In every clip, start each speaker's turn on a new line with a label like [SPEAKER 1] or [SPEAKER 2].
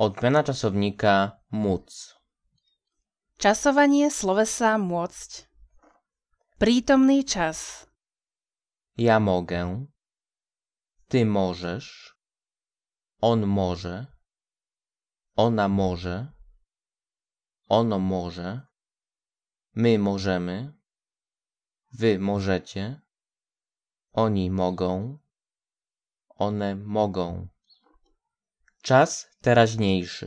[SPEAKER 1] Odmiana czasownika móc.
[SPEAKER 2] czasowanie słowa môcť. Prítomný czas.
[SPEAKER 1] Ja mogę. Ty możesz. On może. Ona może. Ono może. My możemy. Wy możecie. Oni mogą. One mogą. Czas teraźniejszy.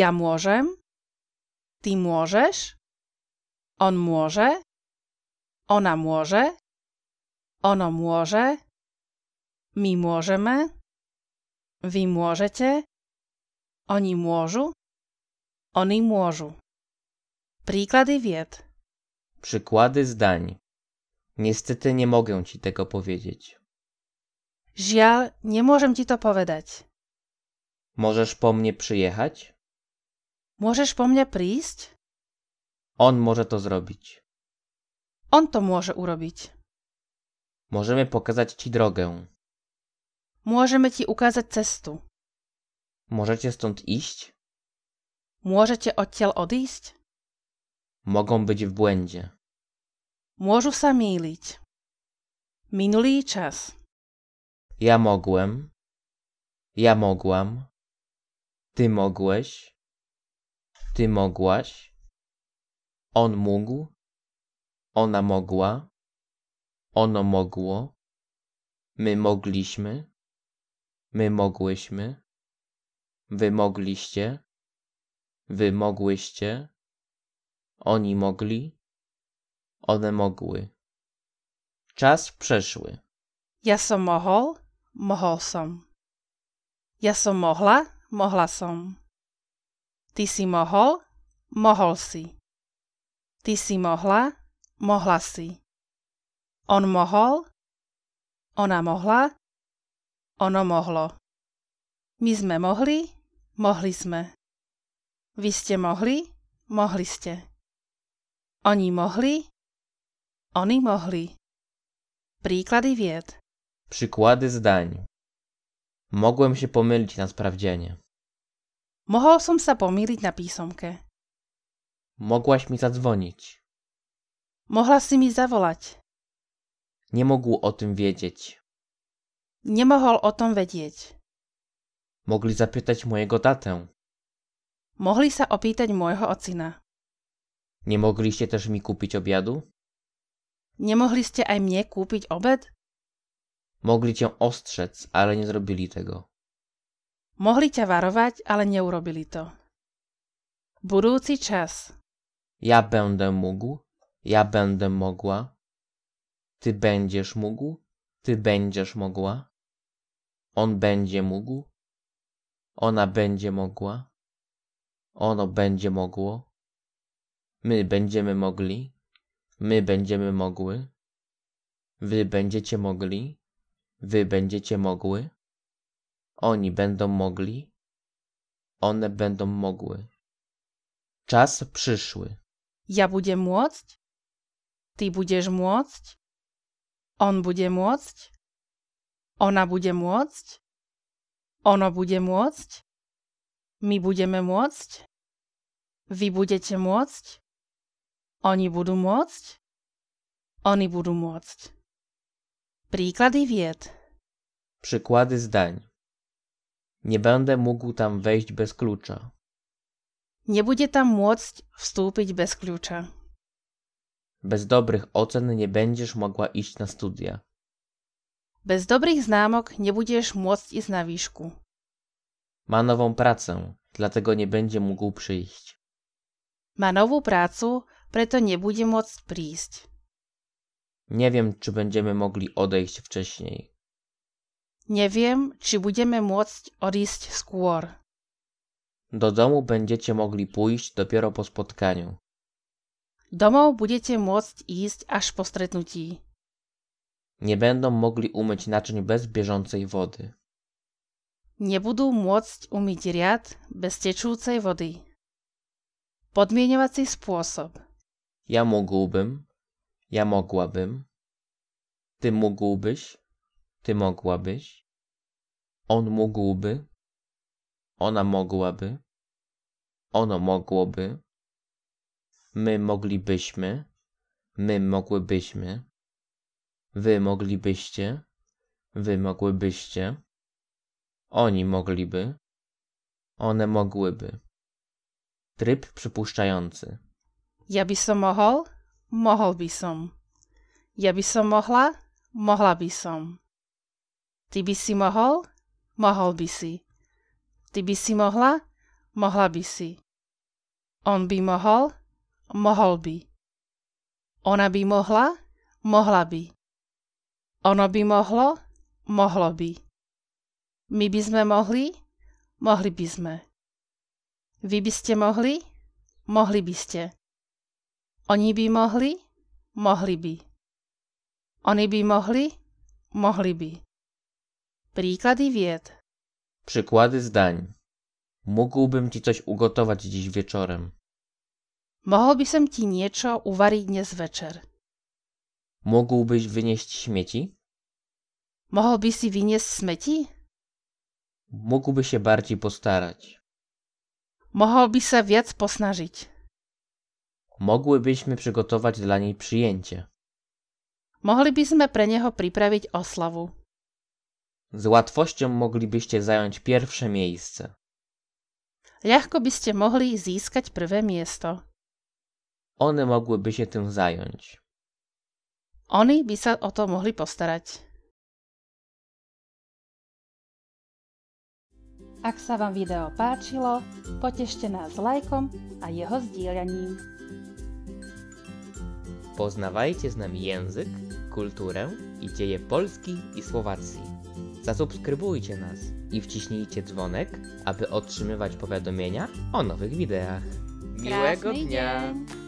[SPEAKER 2] Ja możem, ty możesz, on może, ona może, ono może, Mi możemy, wy możecie, oni mogą, oni mogą. Przykłady wiet.
[SPEAKER 1] Przykłady zdań. Niestety nie mogę ci tego powiedzieć.
[SPEAKER 2] Żal, nie możę ci to powiedzieć.
[SPEAKER 1] Możesz po mnie przyjechać?
[SPEAKER 2] Możesz po mnie przyjść?
[SPEAKER 1] On może to zrobić.
[SPEAKER 2] On to może urobić.
[SPEAKER 1] Możemy pokazać ci drogę.
[SPEAKER 2] Możemy ci ukazać cestu.
[SPEAKER 1] Możecie stąd iść?
[SPEAKER 2] Możecie odciel odejść?
[SPEAKER 1] Mogą być w błędzie.
[SPEAKER 2] Możu са Minuli czas.
[SPEAKER 1] Ja mogłem. Ja mogłam. Ty mogłeś. Ty mogłaś. On mógł. Ona mogła. Ono mogło. My mogliśmy. My mogłyśmy. Wy mogliście. Wy mogłyście. Oni mogli. One mogły. Czas przeszły.
[SPEAKER 2] Ja som mohol, mohol som. Ja som mohla, mohla som. Ty si mohol, mohol si. Ty si mohla, mohla si. On mohol, ona mohla, ono mohlo. My sme mohli, mohli sme. Vy ste mohli, mohli ste. Oni mohli, oni mohli. Príklady vied.
[SPEAKER 1] Przykłady zdań. Mogłem się pomylić na sprawdzenie.
[SPEAKER 2] Mohol som sa pomýliť na písomke.
[SPEAKER 1] Mogłaś mi zadzwonić.
[SPEAKER 2] Mohla si mi zavolať.
[SPEAKER 1] Nie mógł o tym wiedzieć.
[SPEAKER 2] Nie mohol o tom wiedzieć.
[SPEAKER 1] Mogli zapytać mojego tatę.
[SPEAKER 2] Mohli sa opýtať mojego ocina.
[SPEAKER 1] Nie mogliście też mi kupić obiadu?
[SPEAKER 2] Nie mogliście aj mnie kupić obed?
[SPEAKER 1] Mogli cię ostrzec, ale nie zrobili tego.
[SPEAKER 2] Mogli cię warować, ale nie urobili to. Budúci czas.
[SPEAKER 1] Ja będę mógł, ja będę mogła. Ty będziesz mógł, ty będziesz mogła. On będzie mógł, ona będzie mogła. Ono będzie mogło. My będziemy mogli. My będziemy mogły. Wy będziecie mogli. Wy będziecie mogły. Oni będą mogli. One będą mogły. Czas przyszły.
[SPEAKER 2] Ja budzie młość? Ty budziesz młość? On budzie młość? Ona budzie młość? Ono budzie młość? Mi będziemy młość? Wy będziecie młość? Oni będą młość? Oni będą młość. Przykłady wied.
[SPEAKER 1] Przykłady zdań. Nie będę mógł tam wejść bez klucza.
[SPEAKER 2] Nie będzie tam móc wstąpić bez klucza.
[SPEAKER 1] Bez dobrych ocen nie będziesz mogła iść na studia.
[SPEAKER 2] Bez dobrych znamok nie będziesz móc iść na wiszku.
[SPEAKER 1] Ma nową pracę, dlatego nie będzie mógł przyjść.
[SPEAKER 2] Ma nową pracę, preto nie będzie móc przyjść.
[SPEAKER 1] Nie wiem, czy będziemy mogli odejść wcześniej.
[SPEAKER 2] Nie wiem, czy będziemy móc odejść z gór.
[SPEAKER 1] Do domu będziecie mogli pójść dopiero po spotkaniu.
[SPEAKER 2] domu będziecie móc iść aż po stretnuci.
[SPEAKER 1] Nie będą mogli umyć naczyń bez bieżącej wody.
[SPEAKER 2] Nie będą mogli umyć riad bez cieczucej wody. Podmieniacy sposób.
[SPEAKER 1] Ja mógłbym, ja mogłabym. Ty mógłbyś. Ty mogłabyś. On mógłby. Ona mogłaby. Ono mogłoby. My moglibyśmy. My mogłybyśmy. Wy moglibyście. Wy mogłybyście. Oni mogliby. One mogłyby. Tryb przypuszczający.
[SPEAKER 2] Ja by samochol? Mohol by som. Ja by som mohla? Mohla by som. Ty by si mohol? Mohol by si. Ty by si mohla? Mohla by si. On by mohol? Mohol by. Ona by mohla? Mohla by. Ono by mohlo? Mohlo by. My by sme mohli? Mohli by sme. Vy by ste mohli? Mohli by ste. Oni by mohli, mohli by. Oni by mohli, mohli by. Príklady vied.
[SPEAKER 1] Przykłady zdań. Mógłbym ci coś ugotować dziś wieczorem.
[SPEAKER 2] Mohol som ti niečo uvariť dnes večer.
[SPEAKER 1] Mógłbyś wynieść śmieci?
[SPEAKER 2] Mohol by si vyniesť smeti?
[SPEAKER 1] Mógłby się bardziej postarać.
[SPEAKER 2] Mohol by sa viac posnažiť
[SPEAKER 1] mogłybyśmy przygotować dla niej przyjęcie.
[SPEAKER 2] Moglibyśmy pre nieho pripraviť oslavu.
[SPEAKER 1] Z łatwością moglibyście zająć pierwsze miejsce.
[SPEAKER 2] Ľahko byście mogli získać prvé miesto.
[SPEAKER 1] One mogłyby się tym zająć.
[SPEAKER 2] Oni by sa o to mohli postarať. Ak sa vám video páčilo, potešte nás lajkom a jeho zdieľaním.
[SPEAKER 1] Poznawajcie z nami język, kulturę i dzieje Polski i Słowacji. Zasubskrybujcie nas i wciśnijcie dzwonek, aby otrzymywać powiadomienia o nowych wideach. Miłego dnia.